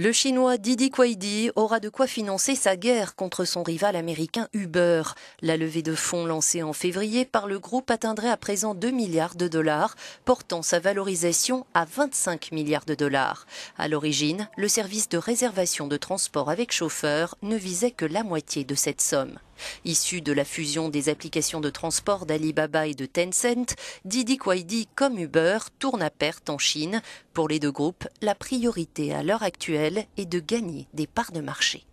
Le chinois Didi Kwaidi aura de quoi financer sa guerre contre son rival américain Uber. La levée de fonds lancée en février par le groupe atteindrait à présent 2 milliards de dollars, portant sa valorisation à 25 milliards de dollars. À l'origine, le service de réservation de transport avec chauffeur ne visait que la moitié de cette somme. Issue de la fusion des applications de transport d'Alibaba et de Tencent, Didi Kwaidi comme Uber tourne à perte en Chine. Pour les deux groupes, la priorité à l'heure actuelle est de gagner des parts de marché.